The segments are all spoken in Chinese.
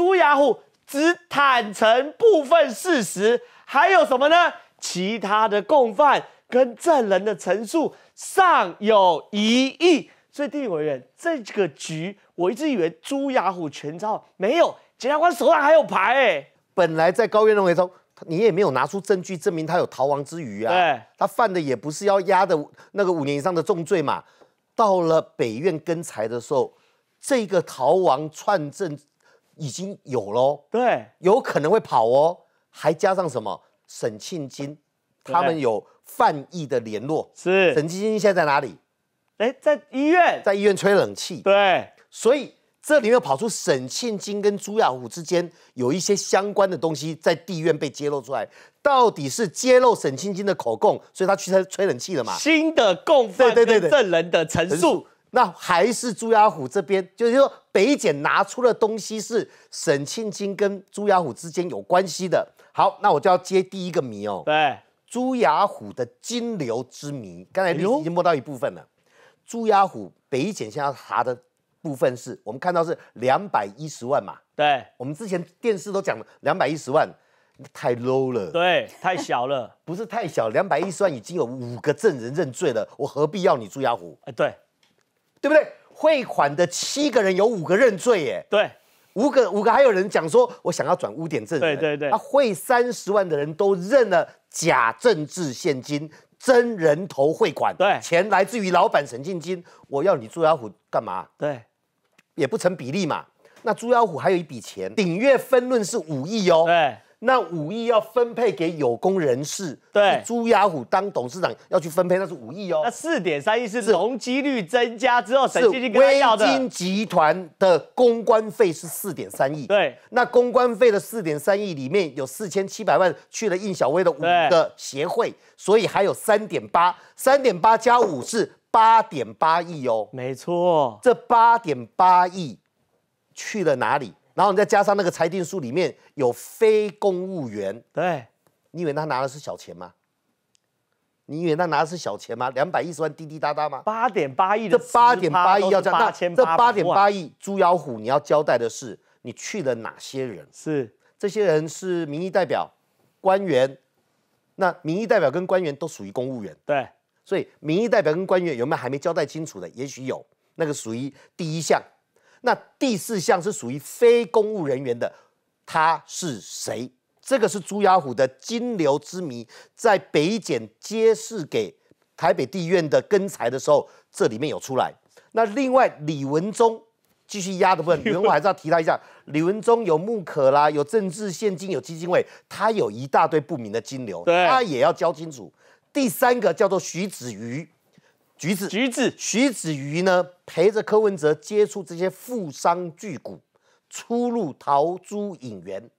朱雅虎只坦承部分事实，还有什么呢？其他的共犯跟证人的陈述尚有疑义，所以丁委员，这个局我一直以为朱雅虎全招，没有检察官手上还有牌。哎、本来在高院认为中，你也没有拿出证据证明他有逃亡之余啊，他犯的也不是要押的那个五年以上的重罪嘛。到了北院跟裁的时候，这个逃亡串证。已经有喽，对，有可能会跑哦，还加上什么？沈庆金，他们有犯意的联络。是，沈庆金现在在哪里？哎，在医院，在医院吹冷气。对，所以这里面跑出沈庆金跟朱亚虎之间有一些相关的东西，在地院被揭露出来，到底是揭露沈庆金的口供，所以他去他吹冷气了嘛？新的供犯跟证人的陈述。那还是朱亚虎这边，就是说北检拿出的东西是沈庆清跟朱亚虎之间有关系的。好，那我就要揭第一个谜哦。对，朱亚虎的金流之谜，刚才你已经摸到一部分了。朱亚虎北检现在查的部分是我们看到是两百一十万嘛？对，我们之前电视都讲了两百一十万，太 low 了，对，太小了，不是太小，两百一十万已经有五个证人认罪了，我何必要你朱亚虎？哎，对。对不对？汇款的七个人有五个认罪耶。对，五个五个还有人讲说，我想要转污点证人。对对对。他汇三十万的人都认了假政治现金，真人头汇款。对，钱来自于老板沈进金。我要你朱妖虎干嘛？对，也不成比例嘛。那朱妖虎还有一笔钱，鼎月分论是五亿哦。对。那五亿要分配给有功人士，对，朱亚虎当董事长要去分配，那是五亿哦。那四点三亿是容积率增加之后，是微金集团的公关费是四点三亿。对，那公关费的四点三亿里面有四千七百万去了应小薇的五个协会，所以还有三点八，三点八加五是八点八亿哦。没错，这八点八亿去了哪里？然后你再加上那个裁定书里面有非公务员，对，你以为他拿的是小钱吗？你以为他拿的是小钱吗？两百一十万滴滴答答吗？八点八亿的这八点八亿要交代，这八点八亿朱妖虎，你要交代的是你去了哪些人？是这些人是民意代表、官员，那民意代表跟官员都属于公务员，对，所以民意代表跟官员有没有还没交代清楚的？也许有，那个属于第一项。那第四项是属于非公务人员的，他是谁？这个是朱亚虎的金流之谜，在北检揭示给台北地院的根裁的时候，这里面有出来。那另外李文忠继续压的部分，员我还是要提他一下。李文忠有木可啦，有政治现金，有基金会，他有一大堆不明的金流，他也要交清楚。第三个叫做徐子瑜。橘子，橘子，徐子瑜呢陪着柯文哲接触这些富商巨贾，出入桃朱影园，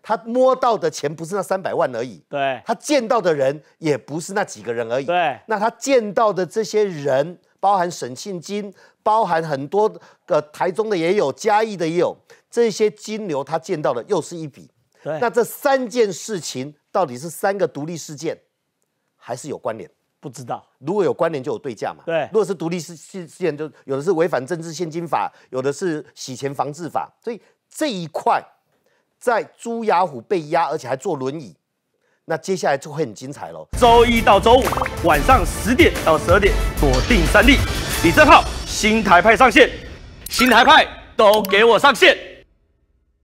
他摸到的钱不是那三百万而已，对，他见到的人也不是那几个人而已，对，那他见到的这些人，包含沈庆金，包含很多的台中的也有，嘉义的也有，这些金流他见到的又是一笔，对，那这三件事情到底是三个独立事件，还是有关联？不知道，如果有关联就有对价嘛。对，如果是独立事事事件，就有的是违反政治献金法，有的是洗钱防治法。所以这一块，在朱亚虎被压，而且还坐轮椅，那接下来就会很精彩喽。周一到周五晚上十点到十二点，锁定三立李正浩新台派上线，新台派都给我上线。